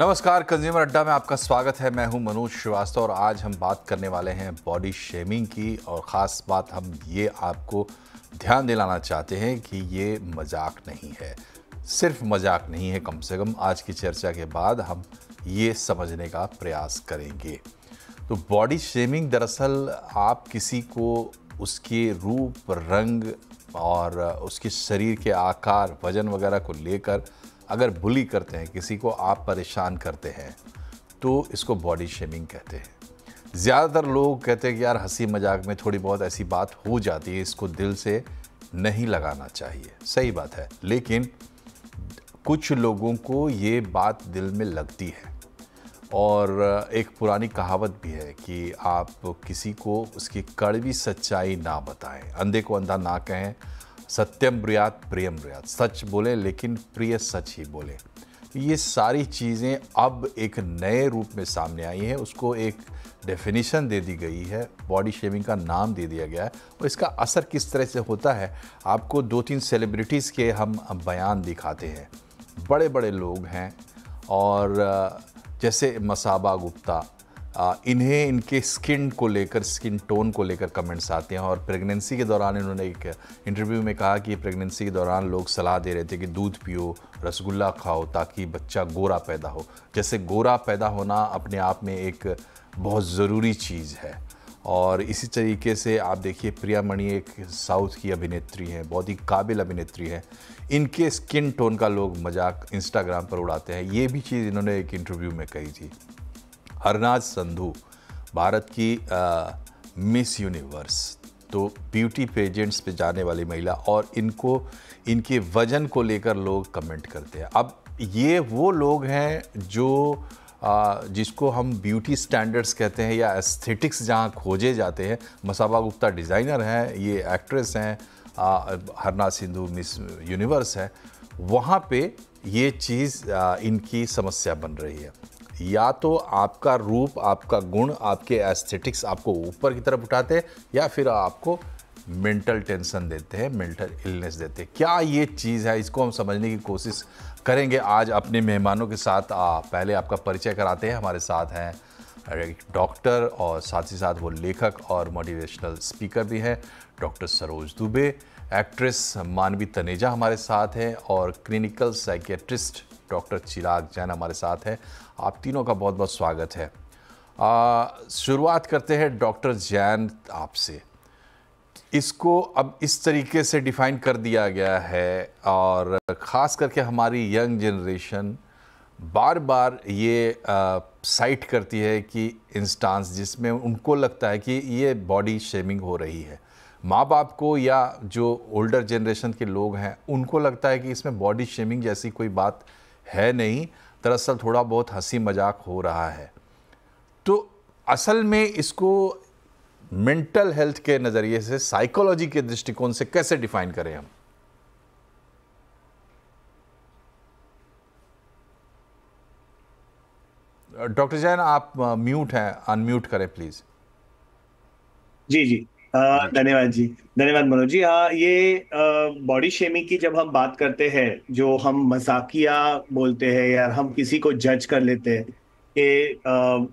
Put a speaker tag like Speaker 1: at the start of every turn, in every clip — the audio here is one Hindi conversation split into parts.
Speaker 1: नमस्कार कंज्यूमर अड्डा में आपका स्वागत है मैं हूं मनोज श्रीवास्तव और आज हम बात करने वाले हैं बॉडी शेमिंग की और ख़ास बात हम ये आपको ध्यान दिलाना चाहते हैं कि ये मजाक नहीं है सिर्फ मजाक नहीं है कम से कम आज की चर्चा के बाद हम ये समझने का प्रयास करेंगे तो बॉडी शेमिंग दरअसल आप किसी को उसके रूप रंग और उसके शरीर के आकार वजन वगैरह को लेकर अगर बुली करते हैं किसी को आप परेशान करते हैं तो इसको बॉडी शेमिंग कहते हैं ज़्यादातर लोग कहते हैं कि यार हंसी मजाक में थोड़ी बहुत ऐसी बात हो जाती है इसको दिल से नहीं लगाना चाहिए सही बात है लेकिन कुछ लोगों को ये बात दिल में लगती है और एक पुरानी कहावत भी है कि आप किसी को उसकी कड़वी सच्चाई ना बताएं अंधे को अंधा ना कहें सत्यम ब्रियात प्रियम ब्रियात सच बोले लेकिन प्रिय सच ही बोले ये सारी चीज़ें अब एक नए रूप में सामने आई हैं उसको एक डेफिनेशन दे दी गई है बॉडी शेविंग का नाम दे दिया गया है और इसका असर किस तरह से होता है आपको दो तीन सेलिब्रिटीज़ के हम बयान दिखाते हैं बड़े बड़े लोग हैं और जैसे मसाबा गुप्ता इन्हें इनके स्किन को लेकर स्किन टोन को लेकर कमेंट्स आते हैं और प्रेगनेंसी के दौरान इन्होंने एक इंटरव्यू में कहा कि प्रेगनेंसी के दौरान लोग सलाह दे रहे थे कि दूध पियो रसगुल्ला खाओ ताकि बच्चा गोरा पैदा हो जैसे गोरा पैदा होना अपने आप में एक बहुत ज़रूरी चीज़ है और इसी तरीके से आप देखिए प्रिया मणि एक साउथ की अभिनेत्री हैं बहुत ही काबिल अभिनेत्री हैं इनके स्किन टोन का लोग मजाक इंस्टाग्राम पर उड़ाते हैं ये भी चीज़ इन्होंने एक इंटरव्यू में कही थी हरनाज संधु भारत की आ, मिस यूनिवर्स तो ब्यूटी पेजेंट्स पे जाने वाली महिला और इनको इनके वजन को लेकर लोग कमेंट करते हैं अब ये वो लोग हैं जो आ, जिसको हम ब्यूटी स्टैंडर्ड्स कहते हैं या एस्थेटिक्स जहाँ खोजे जाते हैं मसाबा गुप्ता डिज़ाइनर हैं ये एक्ट्रेस हैं हरना सिंधु मिस यूनिवर्स है वहाँ पे ये चीज़ इनकी समस्या बन रही है या तो आपका रूप आपका गुण आपके एस्थेटिक्स आपको ऊपर की तरफ उठाते हैं या फिर आपको मेंटल टेंशन देते हैं मेंटल इलनेस देते हैं क्या ये चीज़ है इसको हम समझने की कोशिश करेंगे आज अपने मेहमानों के साथ आ, पहले आपका परिचय कराते हैं हमारे साथ हैं डॉक्टर और साथ ही साथ वो लेखक और मोटिवेशनल स्पीकर भी हैं डॉक्टर सरोज दुबे एक्ट्रेस मानवी तनेजा हमारे साथ हैं और clinical psychiatrist doctor Chirag Jain हमारे साथ हैं आप तीनों का बहुत बहुत स्वागत है शुरुआत करते हैं डॉक्टर जैन आपसे इसको अब इस तरीके से डिफ़ाइन कर दिया गया है और ख़ास करके हमारी यंग जनरेशन बार बार ये साइट करती है कि इंस्टांस जिसमें उनको लगता है कि ये बॉडी शेमिंग हो रही है माँ बाप को या जो ओल्डर जनरेशन के लोग हैं उनको लगता है कि इसमें बॉडी शेमिंग जैसी कोई बात है नहीं दरअसल थोड़ा बहुत हंसी मजाक हो रहा है तो असल में इसको मेंटल हेल्थ के नज़रिए से साइकोलॉजी के दृष्टिकोण से कैसे डिफाइन करें हम डॉक्टर जैन आप म्यूट हैं अनम्यूट करें प्लीज़
Speaker 2: जी जी धन्यवाद जी धन्यवाद मनोज जी हाँ ये बॉडी शेमिंग की जब हम बात करते हैं जो हम मजाकिया बोलते हैं या हम किसी को जज कर लेते हैं कि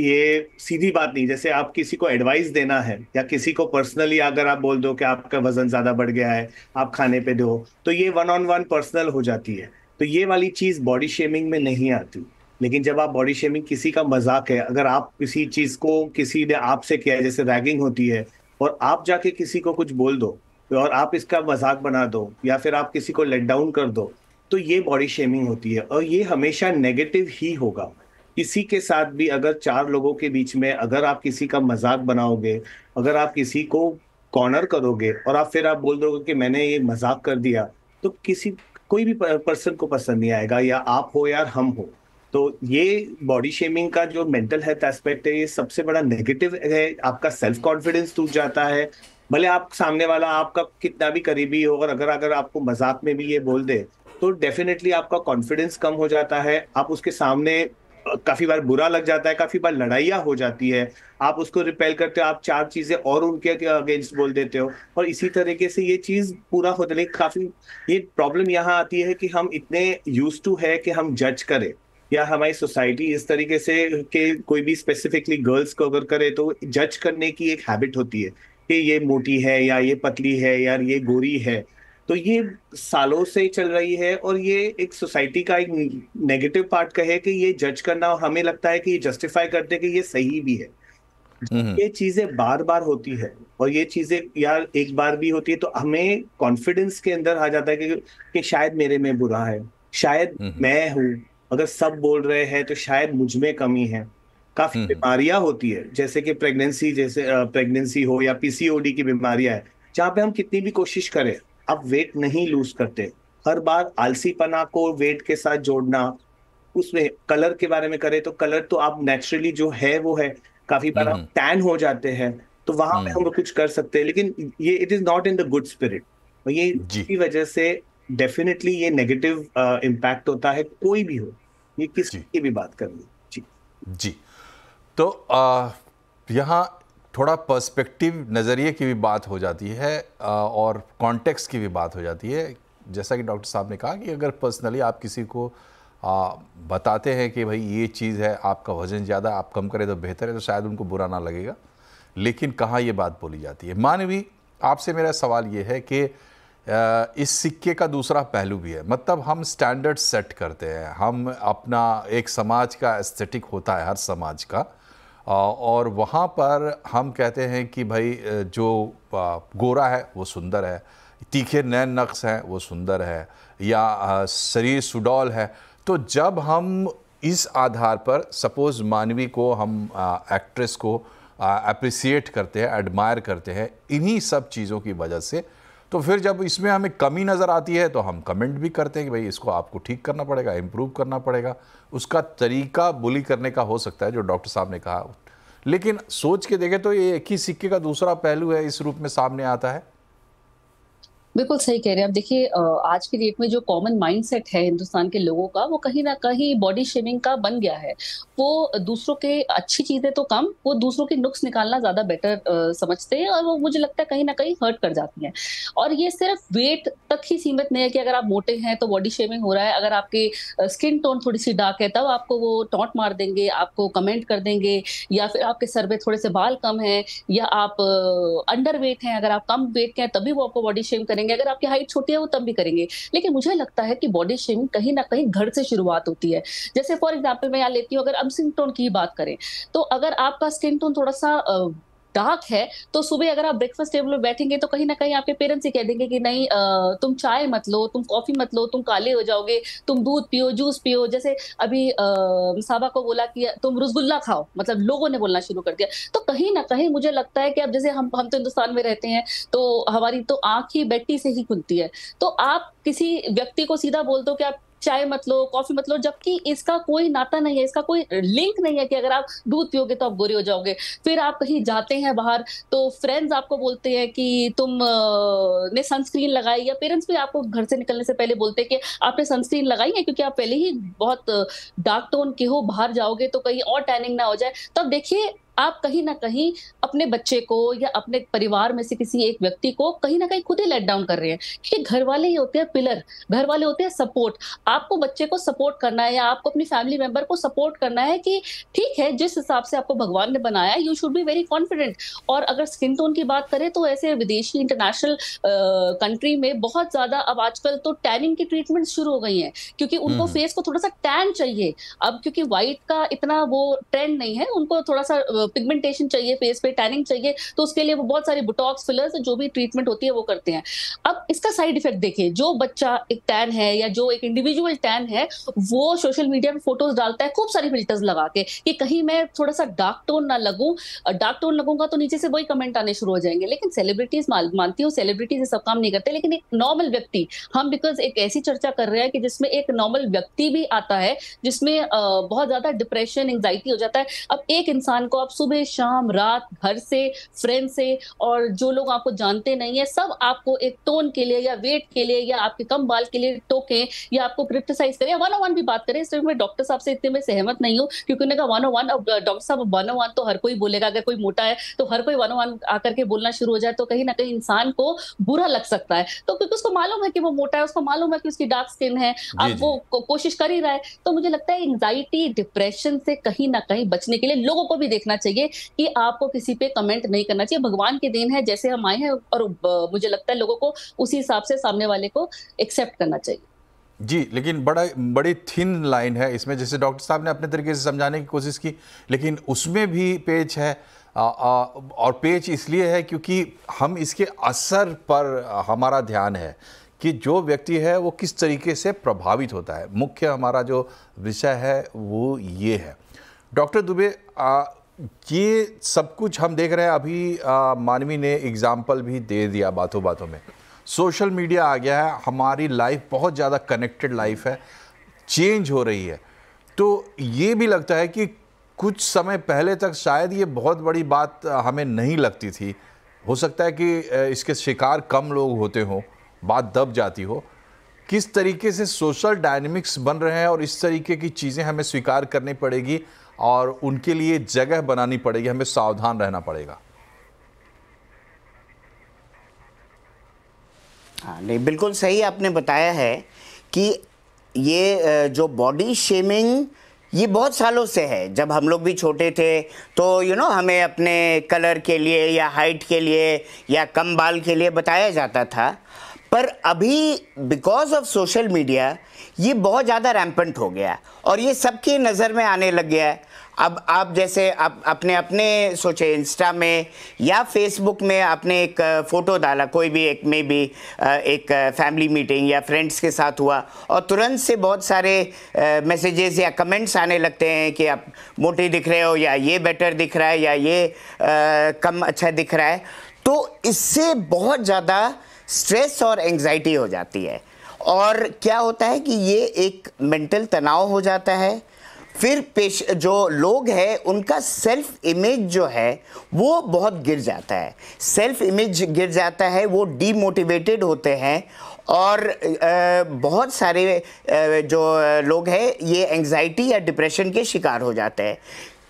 Speaker 2: ये सीधी बात नहीं जैसे आप किसी को एडवाइस देना है या किसी को पर्सनली अगर आप बोल दो कि आपका वजन ज्यादा बढ़ गया है आप खाने पे दो तो ये वन ऑन वन पर्सनल हो जाती है तो ये वाली चीज बॉडी शेमिंग में नहीं आती लेकिन जब आप बॉडी शेमिंग किसी का मजाक है अगर आप किसी चीज को किसी ने आपसे किया है जैसे रैगिंग होती है और आप जाके किसी को कुछ बोल दो और आप इसका मजाक बना दो या फिर आप किसी को लेट डाउन कर दो तो ये बॉडी शेमिंग होती है और ये हमेशा नेगेटिव ही होगा किसी के साथ भी अगर चार लोगों के बीच में अगर आप किसी का मजाक बनाओगे अगर आप किसी को कॉर्नर करोगे और आप फिर आप बोल दोगे कि मैंने ये मजाक कर दिया तो किसी कोई भी पर्सन को पसंद नहीं आएगा या आप हो या हम हो तो ये बॉडी शेमिंग का जो मेंटल हेल्थ एस्पेक्ट है ये सबसे बड़ा नेगेटिव है आपका सेल्फ कॉन्फिडेंस टूट जाता है भले आप सामने वाला आपका कितना भी करीबी हो और अगर अगर आपको मजाक में भी ये बोल दे तो डेफिनेटली आपका कॉन्फिडेंस कम हो जाता है आप उसके सामने काफी बार बुरा लग जाता है काफी बार लड़ाइयाँ हो जाती है आप उसको रिपेल करते हो आप चार चीजें और उनके अगेंस्ट बोल देते हो और इसी तरीके से ये चीज पूरा होता है काफी ये प्रॉब्लम यहाँ आती है कि हम इतने यूज टू है कि हम जज करें या हमारी सोसाइटी इस तरीके से कि कोई भी स्पेसिफिकली गर्ल्स को अगर करे तो जज करने की एक हैबिट होती है कि ये मोटी है या ये पतली है या ये गोरी है तो ये सालों से चल रही है और ये एक सोसाइटी का एक नेगेटिव पार्ट कहे कि ये जज करना हमें लगता है कि ये जस्टिफाई करते कि ये सही भी है हम्म, हम्म। ये चीजें बार बार होती है और ये चीजें यार एक बार भी होती है तो हमें कॉन्फिडेंस के अंदर आ जाता है कि, कि शायद मेरे में बुरा है शायद हम्म, मैं हूँ अगर सब बोल रहे हैं तो शायद मुझ में कमी है काफी हम्म, हम्म। बीमारियां होती है जैसे कि प्रेगनेंसी जैसे प्रेगनेंसी हो या पीसीओडी की बीमारियां है जहाँ पे हम कितनी भी कोशिश करें आप वेट नहीं लूज करते हर बार आलसीपना को वेट के साथ जोड़ना उसमें कलर के बारे में करें तो कलर तो आप नेचुरली जो है वो है काफी बार हम्म, आप टैन हो जाते हैं तो वहां पे हम कुछ कर सकते हैं लेकिन ये it is not in the good spirit ये की वजह से डेफिनेटली ये नेगेटिव इम्पैक्ट होता है कोई भी हो ये किसी की भी बात
Speaker 1: कर ली जी जी तो यहाँ थोड़ा पर्सपेक्टिव नज़रिए की भी बात हो जाती है आ, और कॉन्टेक्स्ट की भी बात हो जाती है जैसा कि डॉक्टर साहब ने कहा कि अगर पर्सनली आप किसी को आ, बताते हैं कि भाई ये चीज़ है आपका वज़न ज़्यादा आप कम करें तो बेहतर है तो शायद उनको बुरा ना लगेगा लेकिन कहाँ ये बात बोली जाती है मानवी आपसे मेरा सवाल ये है कि इस सिक्के का दूसरा पहलू भी है मतलब हम स्टैंडर्ड सेट करते हैं हम अपना एक समाज का एस्थेटिक होता है हर समाज का और वहाँ पर हम कहते हैं कि भाई जो गोरा है वो सुंदर है तीखे नैन नक्स हैं वो सुंदर है या शरीर सुडौल है तो जब हम इस आधार पर सपोज़ मानवी को हम एक्ट्रेस को अप्रिसिएट करते हैं एडमायर करते हैं इन्हीं सब चीज़ों की वजह से तो फिर जब इसमें हमें कमी नज़र आती है तो हम कमेंट भी करते हैं कि भाई इसको आपको ठीक करना पड़ेगा इम्प्रूव करना पड़ेगा उसका तरीका बुली करने का हो सकता है जो डॉक्टर साहब ने कहा लेकिन सोच के देखें तो ये एक ही सिक्के का दूसरा पहलू है इस रूप में सामने आता है
Speaker 3: बिल्कुल सही कह रहे हैं आप देखिए आज की डेट में जो कॉमन माइंडसेट है हिंदुस्तान के लोगों का वो कहीं ना कहीं बॉडी शेमिंग का बन गया है वो दूसरों के अच्छी चीजें तो कम वो दूसरों के नुक्स निकालना ज्यादा बेटर समझते हैं और वो मुझे लगता है कहीं ना कहीं हर्ट कर जाती हैं और ये सिर्फ वेट तक ही सीमित नहीं है कि अगर आप मोटे हैं तो बॉडी शेमिंग हो रहा है अगर आपके स्किन टोन थोड़ी सी डार्क है तब आपको वो टॉट मार देंगे आपको कमेंट कर देंगे या फिर आपके सर में थोड़े से बाल कम है या आप अंडर वेट हैं अगर आप कम वेट के हैं तभी वो आपको बॉडी शेम करेंगे करेंगे अगर आपकी हाइट छोटी है वो तब भी करेंगे लेकिन मुझे लगता है कि बॉडी शेमिंग कहीं ना कहीं घर से शुरुआत होती है जैसे फॉर एग्जाम्पल मैं यहाँ लेती हूँ अगर अब स्किन टोन की बात करें तो अगर आपका स्किन टोन थोड़ा सा डार्क है तो सुबह अगर आप ब्रेकफास्ट टेबल में बैठेंगे तो कहीं ना कहीं आपके पेरेंट्स ही कह देंगे कि नहीं तुम चाय मत लो तुम कॉफी मत लो तुम काले हो जाओगे तुम दूध पियो जूस पियो जैसे अभी साबा को बोला कि तुम रसगुल्ला खाओ मतलब लोगों ने बोलना शुरू कर दिया तो कहीं ना कहीं मुझे लगता है कि अब जैसे हम हम तो हिंदुस्तान में रहते हैं तो हमारी तो आंख ही बेटी से ही खुलती है तो आप किसी व्यक्ति को सीधा बोल दो कि आप चाय मत लो कॉफी मत लो जबकि इसका कोई नाता नहीं है इसका कोई लिंक नहीं है कि अगर आप दूध पियोगे तो आप गोरे हो जाओगे फिर आप कहीं जाते हैं बाहर तो फ्रेंड्स आपको बोलते हैं कि तुम ने सनस्क्रीन लगाई या पेरेंट्स भी आपको घर से निकलने से पहले बोलते हैं कि आपने सनस्क्रीन लगाई है क्योंकि आप पहले ही बहुत डार्क टोन के हो बाहर जाओगे तो कहीं और टैनिंग ना हो जाए तब देखिए आप कहीं ना कहीं अपने बच्चे को या अपने परिवार में से किसी एक व्यक्ति को कहीं ना कहीं खुद ही लेट डाउन कर रहे हैं क्योंकि घर वाले ही होते हैं पिलर घर वाले होते हैं सपोर्ट आपको बच्चे को सपोर्ट करना है या आपको अपनी फैमिली मेंबर को सपोर्ट करना है कि ठीक है जिस हिसाब से आपको भगवान ने बनाया you should be very confident और अगर स्किन टोन की बात करें तो ऐसे विदेशी इंटरनेशनल कंट्री में बहुत ज्यादा अब आजकल तो टैनिंग की ट्रीटमेंट शुरू हो गई है क्योंकि उनको फेस हम्म। को थोड़ा सा टैन चाहिए अब क्योंकि व्हाइट का इतना वो ट्रेंड नहीं है उनको थोड़ा सा पिगमेंटेशन चाहिए फेस पे टैनिंग चाहिए तो उसके लिए वो बहुत सारे बुटॉक्स फिलर्स जो भी ट्रीटमेंट होती है वो करते हैं अब इसका साइड इफेक्ट देखिए जो बच्चा एक टैन है या जो एक इंडिविजुअल टैन है वो सोशल मीडिया पे फोटोज डालता है खूब सारी फिल्टर्स लगा के कि कहीं मैं थोड़ा सा डार्क टोन ना लगू डार्क टोन लगूंगा तो नीचे से वही कमेंट आने शुरू हो जाएंगे लेकिन सेलिब्रिटीज मानती हूँ सेलिब्रिटीज ये सब काम नहीं करते लेकिन एक नॉर्मल व्यक्ति हम बिकॉज एक ऐसी चर्चा कर रहे हैं कि जिसमें एक नॉर्मल व्यक्ति भी आता है जिसमें बहुत ज्यादा डिप्रेशन एंग्जाइटी हो जाता है अब एक इंसान को आप सुबह शाम रात घर से फ्रेंड से और जो लोग आपको जानते नहीं है सब आपको एक टोन के लिए या वेट के लिए या आपके कम बाल के लिए टोके या आपको क्रिटिसाइज करें वन ऑन वन भी बात करें इसलिए मैं डॉक्टर साहब से इतने में सहमत नहीं हूँ क्योंकि उन्होंने कहा वन ऑन वन अब डॉक्टर साहब वन ऑन वन तो हर कोई बोलेगा अगर कोई मोटा है तो हर कोई वन ऑन वन आकर के बोलना शुरू हो जाए तो कहीं ना कहीं इंसान को बुरा लग सकता है तो क्योंकि उसको मालूम है कि वो मोटा है उसको मालूम है कि उसकी डार्क स्किन है अब वो कोशिश कर ही रहा है तो मुझे लगता है एंग्जाइटी डिप्रेशन से कहीं ना कहीं बचने के लिए लोगों को भी देखना चाहिए कि आपको किसी पे कमेंट नहीं करना चाहिए भगवान के देन है जैसे हम आए हैं और मुझे लगता है लोगों को उसी हिसाब से सामने वाले को एक्सेप्ट करना चाहिए
Speaker 1: जी लेकिन बड़ा बड़ी थिन लाइन है इसमें जैसे डॉक्टर साहब ने अपने तरीके से समझाने की कोशिश की लेकिन उसमें भी पेच है आ, आ, और पेच इसलिए है क्योंकि हम इसके असर पर हमारा ध्यान है कि जो व्यक्ति है वो किस तरीके से प्रभावित होता है मुख्य हमारा जो विषय है वो ये है डॉक्टर दुबे आ, ये सब कुछ हम देख रहे हैं अभी मानवी ने एग्ज़ाम्पल भी दे दिया बातों बातों में सोशल मीडिया आ गया है हमारी लाइफ बहुत ज़्यादा कनेक्टेड लाइफ है चेंज हो रही है तो ये भी लगता है कि कुछ समय पहले तक शायद ये बहुत बड़ी बात हमें नहीं लगती थी हो सकता है कि इसके शिकार कम लोग होते हों बात दब जाती हो किस तरीके से सोशल डायनेमिक्स बन रहे हैं और इस तरीके की चीज़ें हमें स्वीकार करनी पड़ेगी और उनके लिए जगह बनानी पड़ेगी हमें सावधान रहना पड़ेगा
Speaker 4: हाँ नहीं बिल्कुल सही आपने बताया है कि ये जो बॉडी शेमिंग ये बहुत सालों से है जब हम लोग भी छोटे थे तो यू you नो know, हमें अपने कलर के लिए या हाइट के लिए या कम बाल के लिए बताया जाता था पर अभी बिकॉज ऑफ सोशल मीडिया ये बहुत ज़्यादा रैम्पेंट हो गया है और ये सबकी नज़र में आने लग गया है अब आप जैसे आप अपने अपने सोचे इंस्टा में या फेसबुक में आपने एक फ़ोटो डाला कोई भी एक में भी एक फैमिली मीटिंग या फ्रेंड्स के साथ हुआ और तुरंत से बहुत सारे मैसेजेस या कमेंट्स आने लगते हैं कि आप मोटे दिख रहे हो या ये बेटर दिख रहा है या ये कम अच्छा दिख रहा है तो इससे बहुत ज़्यादा स्ट्रेस और एंग्जाइटी हो जाती है और क्या होता है कि ये एक मेंटल तनाव हो जाता है फिर पेश जो लोग हैं उनका सेल्फ इमेज जो है वो बहुत गिर जाता है सेल्फ इमेज गिर जाता है वो डीमोटिवेटेड होते हैं और बहुत सारे जो लोग हैं ये एंग्जाइटी या डिप्रेशन के शिकार हो जाते हैं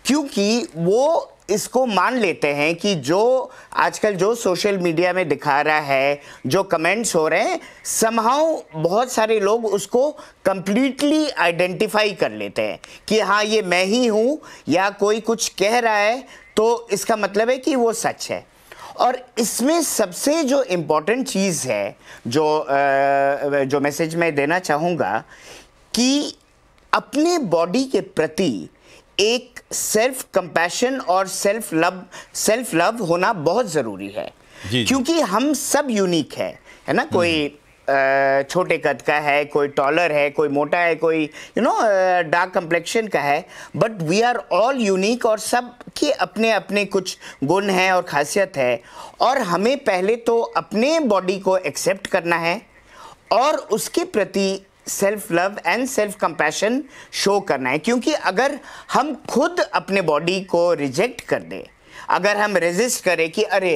Speaker 4: क्योंकि वो इसको मान लेते हैं कि जो आजकल जो सोशल मीडिया में दिखा रहा है जो कमेंट्स हो रहे हैं समहाउ बहुत सारे लोग उसको कम्प्लीटली आइडेंटिफाई कर लेते हैं कि हाँ ये मैं ही हूँ या कोई कुछ कह रहा है तो इसका मतलब है कि वो सच है और इसमें सबसे जो इम्पोर्टेंट चीज़ है जो जो मैसेज मैं देना चाहूँगा कि अपने बॉडी के प्रति एक सेल्फ कंपैशन और सेल्फ लव सेल्फ लव होना बहुत ज़रूरी है क्योंकि हम सब यूनिक है है ना हम्म। कोई छोटे कद का है कोई टॉलर है कोई मोटा है कोई यू नो डार्क कंप्लेक्शन का है but we are all unique और सब के अपने अपने कुछ गुण हैं और खासियत है और हमें पहले तो अपने बॉडी को एक्सेप्ट करना है और उसके प्रति self love and self compassion show करना है क्योंकि अगर हम खुद अपने बॉडी को रिजेक्ट कर दें अगर हम रेजिस्ट करें कि अरे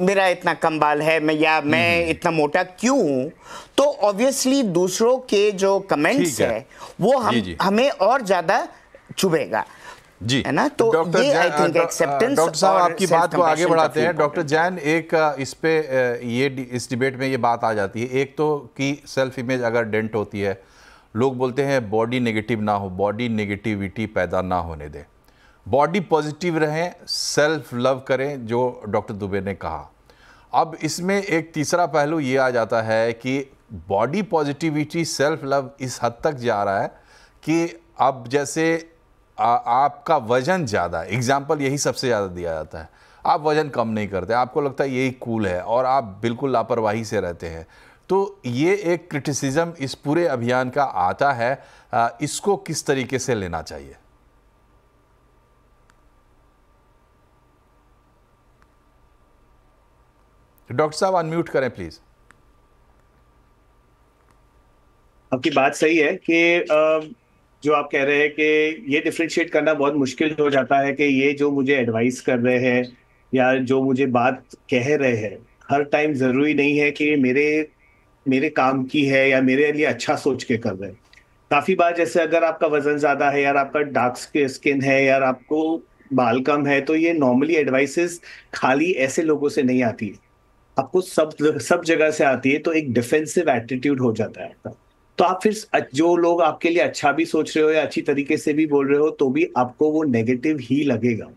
Speaker 4: मेरा इतना कम बाल है मैं या मैं हम्म। इतना मोटा क्यों हूँ तो ऑब्वियसली दूसरों के जो कमेंट्स है।, है वो हम हमें और ज़्यादा चुभेगा जी है ना तो ये आई थिंक एक्सेप्टेंस डॉक्टर साहब आपकी बात को आगे बढ़ाते हैं डॉक्टर
Speaker 1: जैन एक इस पे ये इस डिबेट में ये बात आ जाती है एक तो कि सेल्फ इमेज अगर डेंट होती है लोग बोलते हैं बॉडी नेगेटिव ना हो बॉडी नेगेटिविटी पैदा ना होने दें बॉडी पॉजिटिव रहें सेल्फ लव करें जो डॉक्टर दुबे ने कहा अब इसमें एक तीसरा पहलू ये आ जाता है कि बॉडी पॉजिटिविटी सेल्फ लव इस हद तक जा रहा है कि अब जैसे आ, आपका वजन ज़्यादा है एग्जाम्पल यही सबसे ज़्यादा दिया जाता है आप वजन कम नहीं करते आपको लगता है यही कूल है और आप बिल्कुल लापरवाही से रहते हैं तो ये एक क्रिटिसिज्म इस पूरे अभियान का आता है इसको किस तरीके से लेना चाहिए डॉक्टर साहब अनम्यूट करें प्लीज
Speaker 2: आपकी बात सही है कि आ... जो आप कह रहे हैं कि ये डिफ्रेंशिएट करना बहुत मुश्किल हो जाता है कि ये जो मुझे एडवाइस कर रहे हैं या जो मुझे बात कह रहे हैं हर टाइम ज़रूरी नहीं है कि मेरे मेरे काम की है या मेरे लिए अच्छा सोच के कर रहे हैं काफ़ी बार जैसे अगर आपका वज़न ज़्यादा है यार आपका डार्क स्किन है यार आपको बाल कम है तो ये नॉर्मली एडवाइसेस खाली ऐसे लोगों से नहीं आती है आपको सब सब जगह से आती है तो एक डिफेंसिव एटीट्यूड हो जाता है आपका तो आप फिर जो लोग आपके लिए अच्छा भी सोच रहे हो या अच्छी तरीके से भी बोल रहे हो तो भी आपको वो नेगेटिव ही लगेगा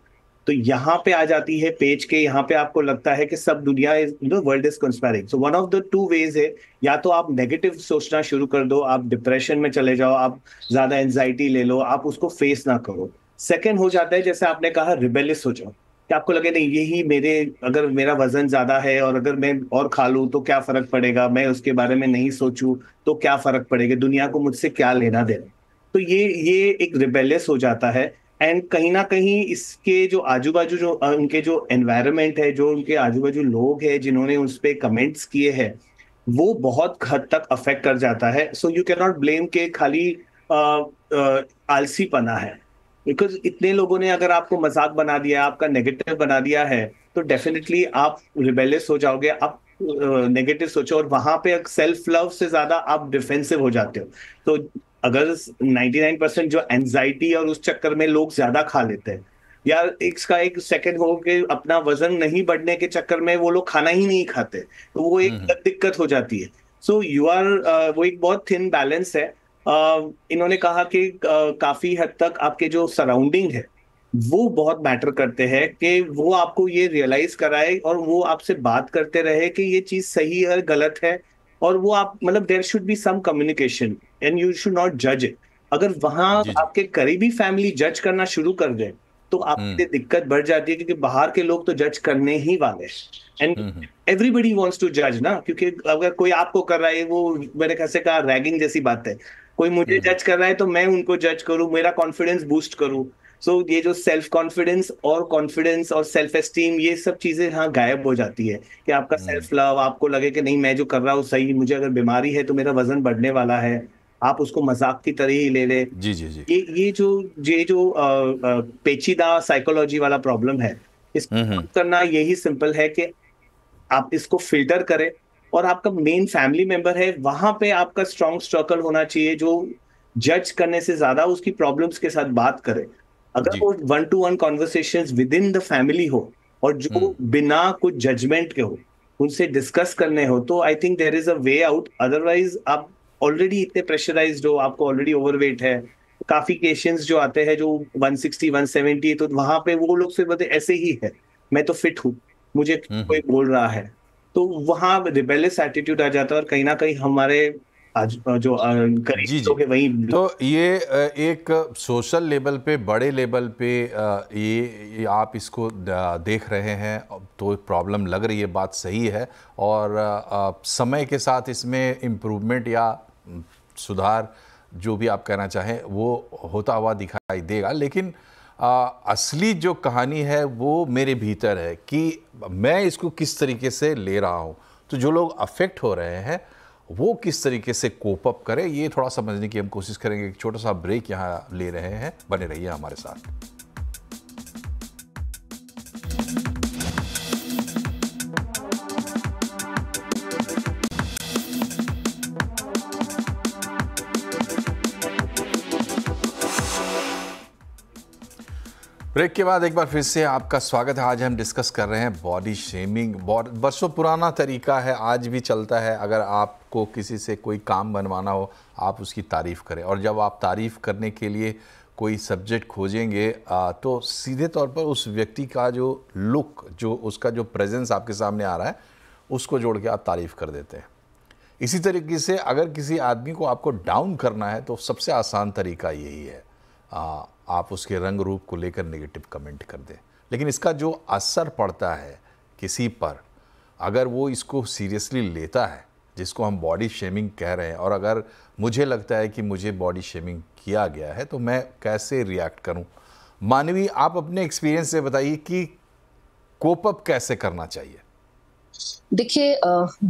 Speaker 2: तो यहाँ पे आ जाती है पेज के यहाँ पे आपको लगता है कि सब दुनिया is the world is conspiring so one of the two ways है या तो आप नेगेटिव सोचना शुरू कर दो आप डिप्रेशन में चले जाओ आप ज्यादा एंजाइटी ले लो आप उसको फेस ना करो सेकेंड हो जाता है जैसे आपने कहा रिबेलिस हो जाओ कि आपको लगे नहीं यही मेरे अगर मेरा वजन ज्यादा है और अगर मैं और खा लूँ तो क्या फर्क पड़ेगा मैं उसके बारे में नहीं सोचूं तो क्या फर्क पड़ेगा दुनिया को मुझसे क्या लेना देना तो ये ये एक रिबेलियस हो जाता है एंड कहीं ना कहीं इसके जो आजू बाजू जो उनके जो एनवायरमेंट है जो उनके आजू बाजू लोग हैं जिन्होंने उस पर कमेंट्स किए हैं वो बहुत हद तक अफेक्ट कर जाता है so you can not blame के खाली आलसी पना आलसीपना है बिकॉज इतने लोगों ने अगर आपको मजाक बना दिया आपका नेगेटिव बना दिया है तो डेफिनेटली आप रिबेलियस हो जाओगे आप नेगेटिव सोचो और वहां पे सेल्फ लव से ज्यादा आप डिफेंसिव हो जाते हो तो अगर 99 परसेंट जो एंजाइटी और उस चक्कर में लोग ज्यादा खा लेते हैं या इसका एक सेकंड हो कि अपना वजन नहीं बढ़ने के चक्कर में वो लोग खाना ही नहीं खाते तो वो एक हम्म। दिक्कत हो जाती है सो यू आर वो एक बहुत थिन बैलेंस है इन्होंने कहा कि काफी हद तक आपके जो सराउंडिंग है वो बहुत मैटर करते हैं कि वो आपको ये रियलाइज कराए और वो आपसे बात करते रहे कि ये चीज सही है गलत है और वो आप मतलब there should be some communication and you should not जज इट अगर वहां आपके करीबी फैमिली जज करना शुरू कर दे तो आपके हम्म। दिक्कत बढ़ जाती है क्योंकि बाहर के लोग तो जज करने ही वाले एंड एवरीबडी वॉन्ट्स टू जज ना क्योंकि अगर कोई आपको कर रहा है वो मेरे कैसे कहा रैगिंग जैसी बात है कोई मुझे जज हम्म। कर रहा है तो मैं उनको जज करूँ मेरा कॉन्फिडेंस बूस्ट करूँ सो so, ये जो सेल्फ कॉन्फिडेंस और कॉन्फिडेंस और सेल्फ एस्टीम ये सब चीजें हाँ गायब हो जाती है कि आपका सेल्फ हम्म। लव आपको लगे कि नहीं मैं जो कर रहा हूँ सही मुझे अगर बीमारी है तो मेरा वजन बढ़ने वाला है आप उसको मजाक की तरह ही ले ले जी जी जी ये ये जो ये जो पेचीदा साइकोलॉजी वाला प्रॉब्लम है इसको हम्म, करना यही सिंपल है कि आप इसको फिल्टर करें और आपका मेन फैमिली मेंबर है वहां पे आपका स्ट्रॉन्ग स्ट्रगल होना चाहिए जो जज करने से ज्यादा उसकी प्रॉब्लम्स के साथ बात करे अगर वो one to one conversation within the family हो और जो हम्म। बिना कुछ जजमेंट के हो उनसे डिस्कस करने हो तो I think there is a way out otherwise आप ऑलरेडी इतने प्रेशराइज हो आपको ऑलरेडी ओवरवेट है काफी केशियंस जो आते हैं जो 160 170 तो वहां पे वो लोग से बोलते ऐसे ही है मैं तो फिट हूँ मुझे हम्म। कोई बोल रहा है तो वहाँ रिबेलियस एटीट्यूड आ जाता है और कहीं ना कहीं हमारे आज जो जी जी वही तो
Speaker 1: ये एक सोशल लेवल पे बड़े लेवल पे ये, ये आप इसको देख रहे हैं तो प्रॉब्लम लग रही है बात सही है और समय के साथ इसमें इम्प्रूवमेंट या सुधार जो भी आप कहना चाहें वो होता हुआ दिखाई देगा लेकिन आ, असली जो कहानी है वो मेरे भीतर है कि मैं इसको किस तरीके से ले रहा हूँ तो जो लोग अफेक्ट हो रहे हैं वो किस तरीके से कोप अप करें ये थोड़ा समझने की हम कोशिश करेंगे एक छोटा सा ब्रेक यहाँ ले रहे हैं बने रहिए है हमारे साथ ब्रेक के बाद एक बार फिर से आपका स्वागत है आज हम डिस्कस कर रहे हैं बॉडी शेमिंग बरसों पुराना तरीका है आज भी चलता है अगर आपको किसी से कोई काम बनवाना हो आप उसकी तारीफ़ करें और जब आप तारीफ़ करने के लिए कोई सब्जेक्ट खोजेंगे तो सीधे तौर पर उस व्यक्ति का जो लुक जो उसका जो प्रेजेंस आपके सामने आ रहा है उसको जोड़ के आप तारीफ़ कर देते हैं इसी तरीके से अगर किसी आदमी को आपको डाउन करना है तो सबसे आसान तरीका यही है आप उसके रंग रूप को लेकर नेगेटिव कमेंट कर दें लेकिन इसका जो असर पड़ता है किसी पर अगर वो इसको सीरियसली लेता है जिसको हम बॉडी शेमिंग कह रहे हैं और अगर मुझे लगता है कि मुझे बॉडी शेमिंग किया गया है तो मैं कैसे रिएक्ट करूं मानवी आप अपने एक्सपीरियंस से बताइए कि कोपअप कैसे करना चाहिए
Speaker 3: देखिए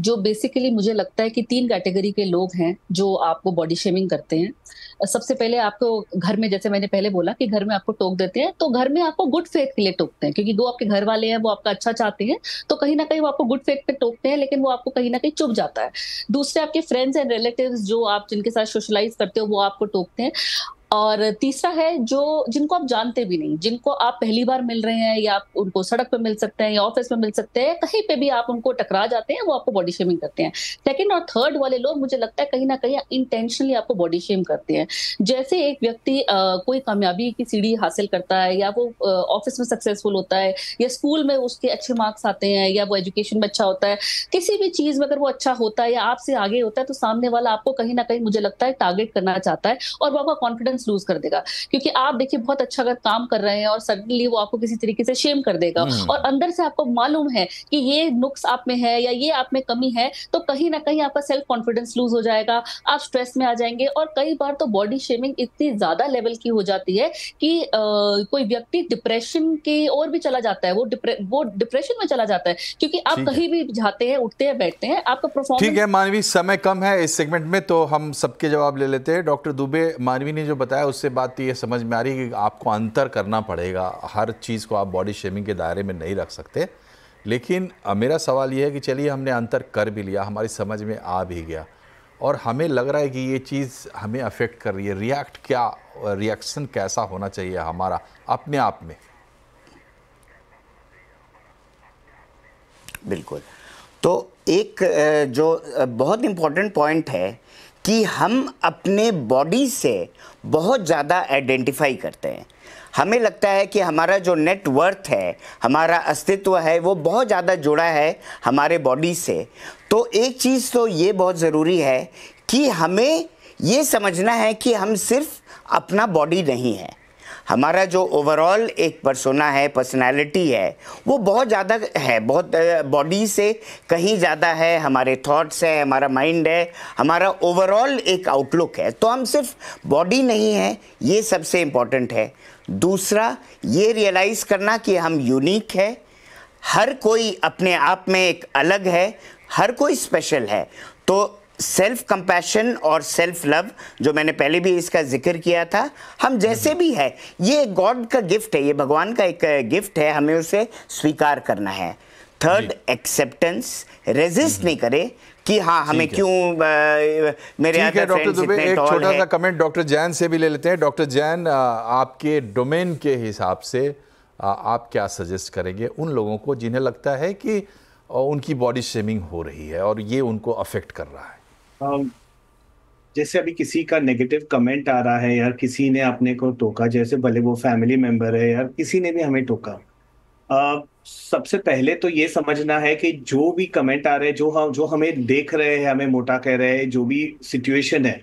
Speaker 3: जो बेसिकली मुझे लगता है कि तीन कैटेगरी के लोग हैं जो आपको बॉडी शेमिंग करते हैं सबसे पहले आपको घर में जैसे मैंने पहले बोला कि घर में आपको टोक देते हैं तो घर में आपको गुड फेथ के लिए टोकते हैं क्योंकि दो आपके घर वाले हैं वो आपका अच्छा चाहते हैं तो कहीं ना कहीं वो आपको गुड फेथ पे टोकते हैं लेकिन वो आपको कहीं ना कहीं चुप जाता है दूसरे आपके फ्रेंड्स एंड रिलेटिव जो आप जिनके साथ सोशलाइज करते हो वो आपको टोकते हैं और तीसरा है जो जिनको आप जानते भी नहीं जिनको आप पहली बार मिल रहे हैं या आप उनको सड़क पर मिल सकते हैं या ऑफिस में मिल सकते हैं कहीं पे भी आप उनको टकरा जाते हैं वो आपको बॉडी शेमिंग करते हैं सेकंड और थर्ड वाले लोग मुझे लगता है कहीं ना कहीं इंटेंशनली आपको बॉडी शेम करते हैं जैसे एक व्यक्ति कोई कामयाबी की सीढ़ी हासिल करता है या वो ऑफिस में सक्सेसफुल होता है या स्कूल में उसके अच्छे मार्क्स आते हैं या वो एजुकेशन में अच्छा होता है किसी भी चीज़ में अगर वो अच्छा होता है या आपसे आगे होता है तो सामने वाला आपको कहीं ना कहीं मुझे लगता है टारगेट करना चाहता है और वो आपका कॉन्फिडेंस कॉन्फिडेंस लूज कर देगा क्योंकि आप देखिए बहुत अच्छा अगर काम कर रहे हैं और सडनली वो आपको किसी तरीके से शेम कर देगा हम्म। और अंदर से आपको मालूम है कि ये नुक्स आप में है या ये आप में कमी है तो कहीं ना कहीं आपका सेल्फ कॉन्फिडेंस लूज हो जाएगा आप स्ट्रेस में आ जाएंगे और कई बार तो बॉडी शेमिंग इतनी ज्यादा लेवल की हो जाती है कि कोई व्यक्ति डिप्रेशन के और भी चला जाता है वो वो डिप्रेशन में चला जाता है क्योंकि आप कहीं भी जाते हैं उठते हैं बैठते हैं आपका परफॉर्मेंस ठीक है
Speaker 1: मानवी समय कम है इस सेगमेंट में तो हम सबके जवाब ले लेते हैं डॉक्टर दुबे मानवी ने जो बताया उससे बात तो ये समझ में आ रही है कि आपको अंतर करना पड़ेगा हर चीज़ को आप बॉडी शेमिंग के दायरे में नहीं रख सकते लेकिन मेरा सवाल ये है कि चलिए हमने अंतर कर भी लिया हमारी समझ में आ भी गया और हमें लग रहा है कि ये चीज़ हमें अफेक्ट कर रही है रिएक्ट क्या रिएक्शन कैसा होना चाहिए हमारा अपने आप में
Speaker 4: बिल्कुल तो एक जो बहुत इम्पोर्टेंट पॉइंट है कि हम अपने बॉडी से बहुत ज़्यादा आइडेंटिफाई करते हैं हमें लगता है कि हमारा जो नेटवर्थ है हमारा अस्तित्व है वो बहुत ज़्यादा जुड़ा है हमारे बॉडी से तो एक चीज़ तो ये बहुत ज़रूरी है कि हमें ये समझना है कि हम सिर्फ अपना बॉडी नहीं है हमारा जो ओवरऑल एक पर्सोना है पर्सनालिटी है वो बहुत ज़्यादा है बहुत बॉडी से कहीं ज़्यादा है हमारे थॉट्स है हमारा माइंड है हमारा ओवरऑल एक आउटलुक है तो हम सिर्फ बॉडी नहीं है ये सबसे इम्पॉर्टेंट है दूसरा ये रियलाइज़ करना कि हम यूनिक है हर कोई अपने आप में एक अलग है हर कोई स्पेशल है तो सेल्फ कंपैशन और सेल्फ लव जो मैंने पहले भी इसका जिक्र किया था हम जैसे भी है ये गॉड का गिफ्ट है ये भगवान का एक गिफ्ट है हमें उसे स्वीकार करना है थर्ड
Speaker 1: एक्सेप्टेंस रेजिस्ट नहीं करे कि हाँ हमें क्यों मेरे यहाँ डॉक्टर दुबे एक छोटा सा कमेंट डॉक्टर जैन से भी ले लेते हैं डॉक्टर जैन आपके डोमेन के हिसाब से आप क्या सजेस्ट करेंगे उन लोगों को जिन्हें लगता है कि उनकी बॉडी शेमिंग हो रही है और ये उनको अफेक्ट कर रहा है Um, जैसे अभी किसी का नेगेटिव कमेंट आ
Speaker 2: रहा है यार किसी ने अपने को टोका जैसे भले वो फैमिली मेंबर है यार किसी ने भी हमें टोका Uh, सबसे पहले तो ये समझना है कि जो भी कमेंट आ रहे हैं जो हम जो हमें देख रहे हैं हमें मोटा कह रहे हैं जो भी सिचुएशन है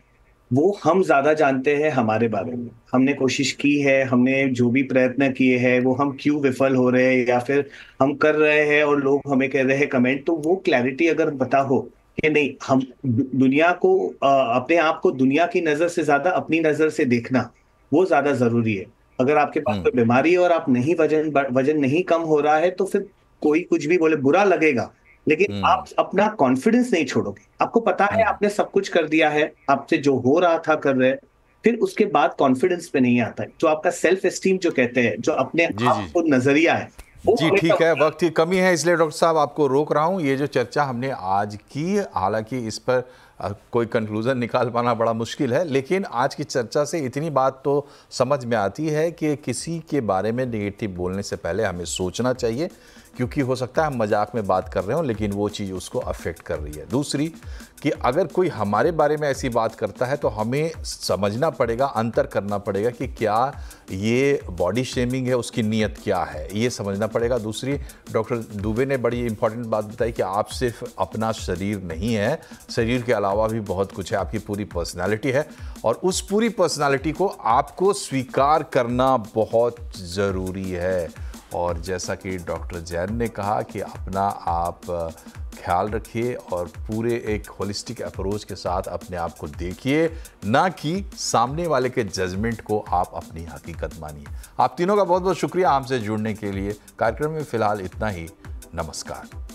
Speaker 2: वो हम ज्यादा जानते हैं हमारे बारे में हमने कोशिश की है हमने जो भी प्रयत्न किए हैं वो हम क्यों विफल हो रहे हैं या फिर हम कर रहे हैं और लोग हमें कह रहे हैं कमेंट तो वो क्लैरिटी अगर बता हो कि नहीं हम दुनिया को अपने आप को दुनिया की नजर से ज्यादा अपनी नजर से देखना वो ज्यादा जरूरी है अगर आपके पास हम्म। कोई बीमारी है और आप नहीं वजन वजन नहीं कम हो रहा है तो फिर कोई कुछ भी बोले बुरा लगेगा लेकिन हम्म। आप अपना कॉन्फिडेंस नहीं छोड़ोगे आपको पता है हम्म। आपने सब कुछ कर दिया है आपसे जो हो रहा था कर रहे फिर उसके बाद कॉन्फिडेंस पे नहीं आता है जो आपका सेल्फ एस्टीम जो
Speaker 1: कहते हैं जो अपने आप को नजरिया है जी ठीक है वक्त की कमी है इसलिए डॉक्टर साहब आपको रोक रहा हूँ ये जो चर्चा हमने आज की हालांकि इस पर कोई कंक्लूज़न निकाल पाना बड़ा मुश्किल है लेकिन आज की चर्चा से इतनी बात तो समझ में आती है कि किसी के बारे में निगेटिव बोलने से पहले हमें सोचना चाहिए क्योंकि हो सकता है हम मजाक में बात कर रहे हो लेकिन वो चीज़ उसको अफेक्ट कर रही है दूसरी कि अगर कोई हमारे बारे में ऐसी बात करता है तो हमें समझना पड़ेगा अंतर करना पड़ेगा कि क्या ये बॉडी शेमिंग है उसकी नीयत क्या है ये समझना पड़ेगा दूसरी डॉक्टर दुबे ने बड़ी इंपॉर्टेंट बात बताई कि आप सिर्फ अपना शरीर नहीं है शरीर के अलावा अलावा भी बहुत कुछ है आपकी पूरी पर्सनालिटी है और उस पूरी पर्सनालिटी को आपको स्वीकार करना बहुत ज़रूरी है और जैसा कि डॉक्टर जैन ने कहा कि अपना आप ख्याल रखिए और पूरे एक होलिस्टिक अप्रोच के साथ अपने आप को देखिए ना कि सामने वाले के जजमेंट को आप अपनी हकीकत मानिए आप तीनों का बहुत बहुत शुक्रिया हमसे जुड़ने के लिए कार्यक्रम में फ़िलहाल इतना ही नमस्कार